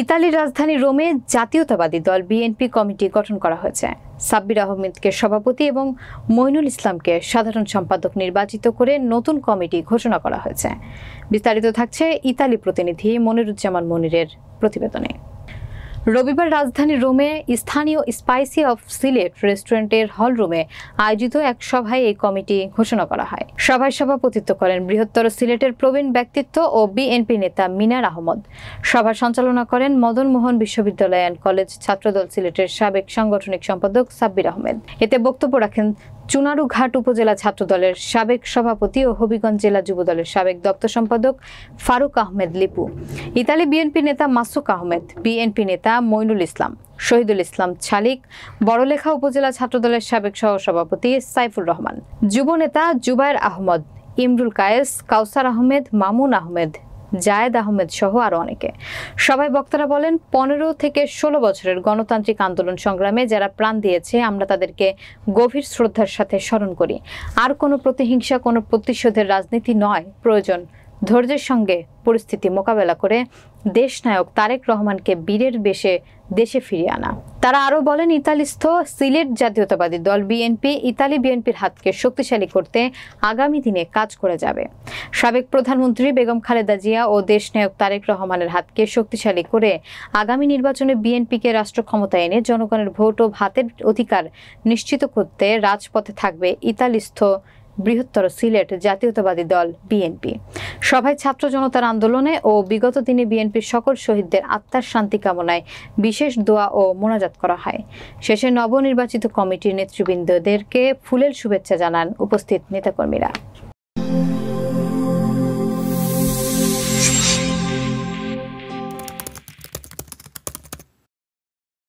ইতালির রাজধানী রোমে জাতীয়তাবাদী দল বিএনপি কমিটি গঠন করা হয়েছে সাব্বির আহমেদকে সভাপতি এবং মইনুল ইসলামকে সাধারণ সম্পাদক নির্বাচিত করে নতুন কমিটি ঘোষণা করা হয়েছে বিস্তারিত থাকছে ইতালি প্রতিনিধি মনিরুজ্জামান মনিরের প্রতিবেদনে রবিবার রাজধানী রোমে স্থানীয় স্পাইসি অফ সিলেট রেস্টুরেন্টের হল রুমে আয়োজিত এক সভায় এই কমিটি ঘোষণা করা হয় সভায় সভাপতিত্ব করেন বৃহত্তর সিলেটের প্রবীণ ব্যক্তিত্ব ও বিএনপি নেতা মিনার আহমদ সভা সঞ্চালনা করেন মদন মোহন বিশ্ববিদ্যালয় অ্যান্ড কলেজ ছাত্রদল সিলেটের সাবেক সাংগঠনিক সম্পাদক সাব্বির আহমেদ এতে বক্তব্য রাখেন চুনারুঘাট উপজেলা ছাত্রদলের সাবেক সভাপতি ও হবিগঞ্জ জেলা যুবদলের সাবেক দপ্তর সম্পাদক ফারুক আহমেদ লিপু ইতালি বিএনপি নেতা মাসুক আহমেদ বিএনপি নেতা মইনুল ইসলাম শহীদুল ইসলাম ছালিক বড়লেখা উপজেলা ছাত্রদলের সাবেক সহসভাপতি সাইফুর রহমান যুব নেতা জুবায়ের আহমদ ইমরুল কায়েস কাউসার আহমেদ মামুন আহমেদ জায়েদ আহমেদ সহ আরও অনেকে সবাই বক্তারা বলেন পনেরো থেকে ষোলো বছরের গণতান্ত্রিক আন্দোলন সংগ্রামে যারা প্রাণ দিয়েছে আমরা তাদেরকে গভীর শ্রদ্ধার সাথে স্মরণ করি আর কোনো প্রতিহিংসা কোনো প্রতিশোধের রাজনীতি নয় প্রয়োজন ধৈর্যের সঙ্গে পরিস্থিতি মোকাবেলা করে দেশনায়ক তারেক রহমানকে বীরের বেশে দেশে ফিরিয়ে আনা তারা আরও বলেন ইতালিস্থ সিলেট জাতীয়তাবাদী দল বিএনপি ইতালি বিএনপির হাতকে শক্তিশালী করতে আগামী দিনে কাজ করে যাবে সাবেক প্রধানমন্ত্রী বেগম খালেদা জিয়া ও দেশনায়ক তারেক রহমানের হাতকে শক্তিশালী করে আগামী নির্বাচনে বিএনপিকে রাষ্ট্র ক্ষমতায় এনে জনগণের ভোট ও ভাতের অধিকার নিশ্চিত করতে রাজপথে থাকবে ইতালিস্থ বৃহত্তর সিলেট জাতীয়তাবাদী দল বিএনপি সভায় ছাত্র জনতার আন্দোলনে ও বিগত দিনে বিএনপির সকল শহীদদের আত্মার শান্তি কামনায় বিশেষ দোয়া ও মোনাজাত করা হয় শেষে নবনির্বাচিত কমিটির নেতৃবৃন্দদেরকে ফুলেল শুভেচ্ছা জানান উপস্থিত নেতাকর্মীরা